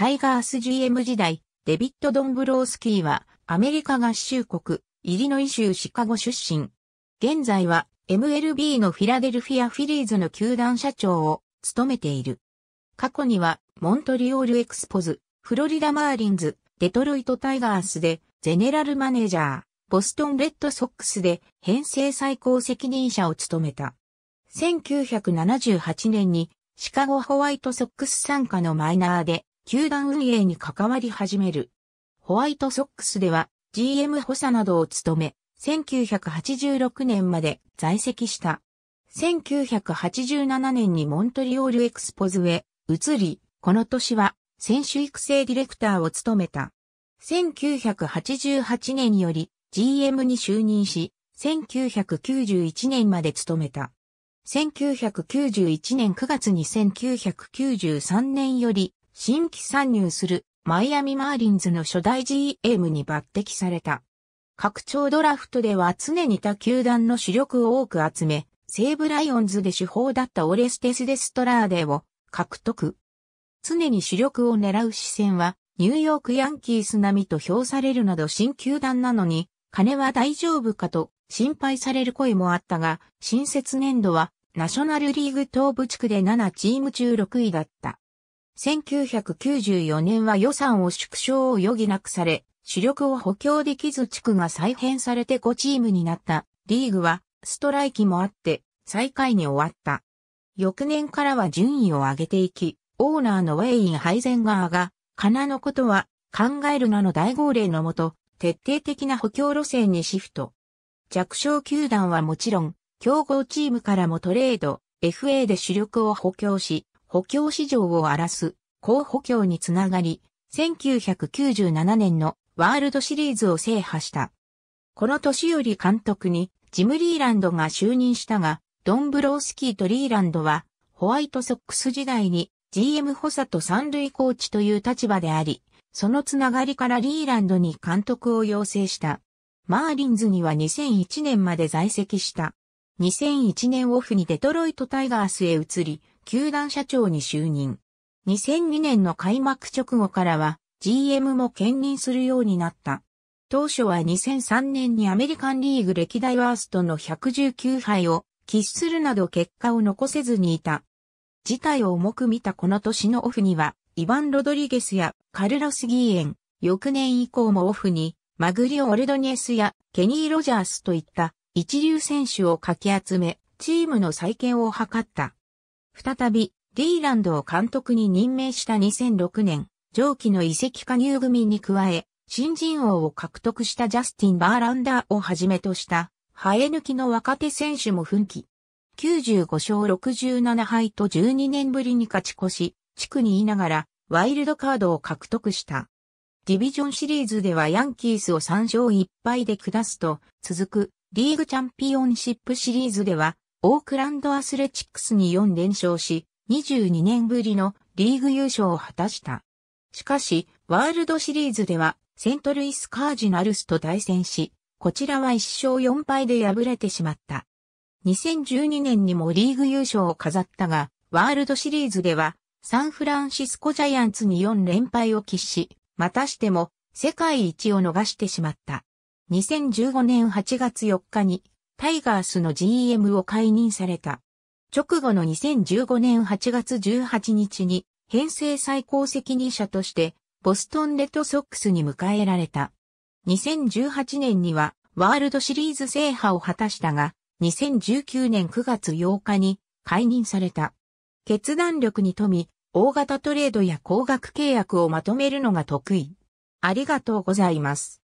タイガース GM 時代、デビッド・ドンブロースキーはアメリカ合衆国、イリノイ州シカゴ出身。現在は MLB のフィラデルフィアフィリーズの球団社長を務めている。過去にはモントリオールエクスポズ、フロリダマーリンズ、デトロイトタイガースでゼネラルマネージャー、ボストンレッドソックスで編成最高責任者を務めた。1978年にシカゴホワイトソックス参加のマイナーで球団運営に関わり始める。ホワイトソックスでは GM 補佐などを務め、1986年まで在籍した。1987年にモントリオールエクスポズへ移り、この年は選手育成ディレクターを務めた。1988年より GM に就任し、1991年まで務めた。1991年9月に1993年より新規参入するマイアミマーリンズの初代 GM に抜擢された。拡張ドラフトでは常に他球団の主力を多く集め、西武ライオンズで主砲だったオレステス・デストラーデを獲得。常に主力を狙う視線は、ニューヨークヤンキース並みと評されるなど新球団なのに、金は大丈夫かと心配される声もあったが、新設年度はナショナルリーグ東部地区で7チーム中6位だった。1994年は予算を縮小を余儀なくされ、主力を補強できず地区が再編されて5チームになったリーグはストライキもあって最下位に終わった。翌年からは順位を上げていき、オーナーのウェイン・ハイゼンガーが、カナのことは考えるなの大号令のもと、徹底的な補強路線にシフト。弱小球団はもちろん、強豪チームからもトレード、FA で主力を補強し、補強市場を荒らす、高補強につながり、1997年のワールドシリーズを制覇した。この年より監督にジム・リーランドが就任したが、ドンブロースキーとリーランドはホワイトソックス時代に GM 補佐と三塁コーチという立場であり、そのつながりからリーランドに監督を要請した。マーリンズには2001年まで在籍した。2001年オフにデトロイトタイガースへ移り、球団社長に就任。2002年の開幕直後からは GM も兼任するようになった。当初は2003年にアメリカンリーグ歴代ワーストの119敗を喫するなど結果を残せずにいた。事態を重く見たこの年のオフには、イヴァン・ロドリゲスやカルロス・ギーエン、翌年以降もオフに、マグリオ・オルドニエスやケニー・ロジャースといった一流選手をかき集め、チームの再建を図った。再び、ディーランドを監督に任命した2006年、上記の遺跡加入組に加え、新人王を獲得したジャスティン・バーランダーをはじめとした、生え抜きの若手選手も奮起。95勝67敗と12年ぶりに勝ち越し、地区にいながら、ワイルドカードを獲得した。ディビジョンシリーズではヤンキースを3勝1敗で下すと、続くリーグチャンピオンシップシリーズではオークランドアスレチックスに4連勝し、22年ぶりのリーグ優勝を果たした。しかし、ワールドシリーズでは、セントルイスカージナルスと対戦し、こちらは1勝4敗で敗れてしまった。2012年にもリーグ優勝を飾ったが、ワールドシリーズでは、サンフランシスコジャイアンツに4連敗を喫し、またしても世界一を逃してしまった。2015年8月4日にタイガースの GM を解任された。直後の2015年8月18日に、編成最高責任者として、ボストンレッドソックスに迎えられた。2018年には、ワールドシリーズ制覇を果たしたが、2019年9月8日に解任された。決断力に富み、大型トレードや高額契約をまとめるのが得意。ありがとうございます。